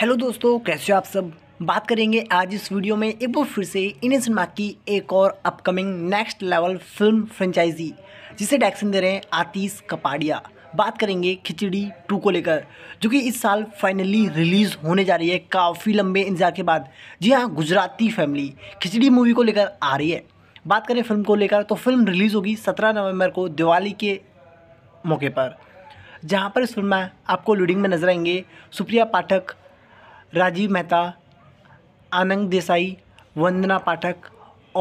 hello दोस्तों कैसे हो आप सब बात करेंगे आज इस वीडियो में एक बार फिर से इंडियन सिनेमा की एक और upcoming next level film franchise जिसे डायरेक्शन दे रहे हैं आतीश कपाड़िया बात करेंगे खिचड़ी टू को लेकर जो कि इस साल फाइनली रिलीज़ होने जा रही है काफ़ी लंबे इंतजार के बाद जी हाँ गुजराती फैमिली खिचड़ी मूवी को लेकर आ रही है बात करें फिल्म को लेकर तो फिल्म रिलीज़ होगी सत्रह नवंबर को दिवाली के मौके पर जहाँ पर इस फिल्म में आपको लीडिंग में नजर आएंगे सुप्रिया पाठक राजीव मेहता आनंद देसाई वंदना पाठक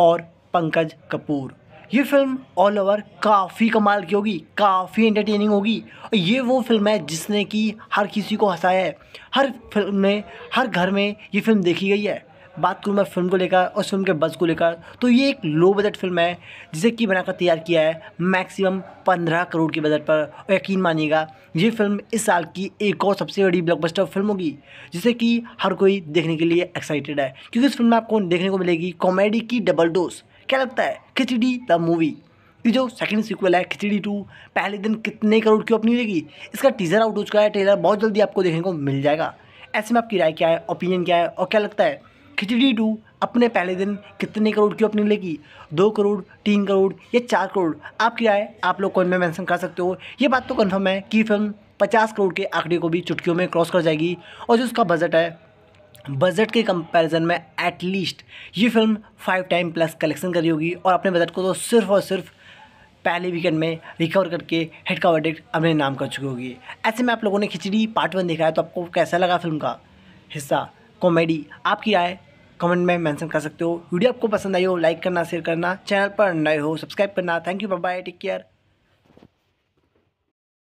और पंकज कपूर ये फिल्म ऑल ओवर काफ़ी कमाल की होगी काफ़ी एंटरटेनिंग होगी और ये वो फिल्म है जिसने कि हर किसी को हंसाया है हर फिल्म में हर घर में ये फिल्म देखी गई है बात करूँ मैं फिल्म को लेकर और फिल्म के बज को लेकर तो ये एक लो बजट फिल्म है जिसे कि बनाकर तैयार किया है मैक्सिमम पंद्रह करोड़ के बजट पर और यकीन मानिएगा ये फिल्म इस साल की एक और सबसे बड़ी ब्लॉकबस्टर फिल्म होगी जिसे कि हर कोई देखने के लिए एक्साइटेड है क्योंकि इस फिल्म में आपको देखने को मिलेगी कॉमेडी की डबल डोज क्या लगता है खिचड़ी द मूवी ये जो सेकंड सीक्वल है खिचड़ी टू पहले दिन कितने करोड़ की ओपनिंग मिलेगी इसका टीजर आउट हो चुका है ट्रेलर बहुत जल्दी आपको देखने को मिल जाएगा ऐसे में आपकी राय क्या है ओपिनियन क्या है और क्या लगता है खिचड़ी टू अपने पहले दिन कितने करोड़ की ओपनिंग लेगी दो करोड़ तीन करोड़ या चार करोड़ आपकी राय आप लोग कौन में मैंसन कर सकते हो ये बात तो कन्फर्म है कि फिल्म पचास करोड़ के आंकड़े को भी चुटकियों में क्रॉस कर जाएगी और जो उसका बजट है बजट के कंपैरिजन में एटलीस्ट ये film five time plus collection करी होगी और अपने बजट को तो सिर्फ और सिर्फ पहले वीकेंड में रिकवर करके हेड का वर्डिक्ट अपने नाम कर चुकी होगी ऐसे में आप लोगों ने खिचड़ी पार्ट वन देखा है तो आपको कैसा लगा फिल्म का हिस्सा कॉमेडी आपकी राय कमेंट में मेंशन कर सकते हो वीडियो आपको पसंद आई हो लाइक करना शेयर करना चैनल पर नए हो सब्सक्राइब करना thank you bye take care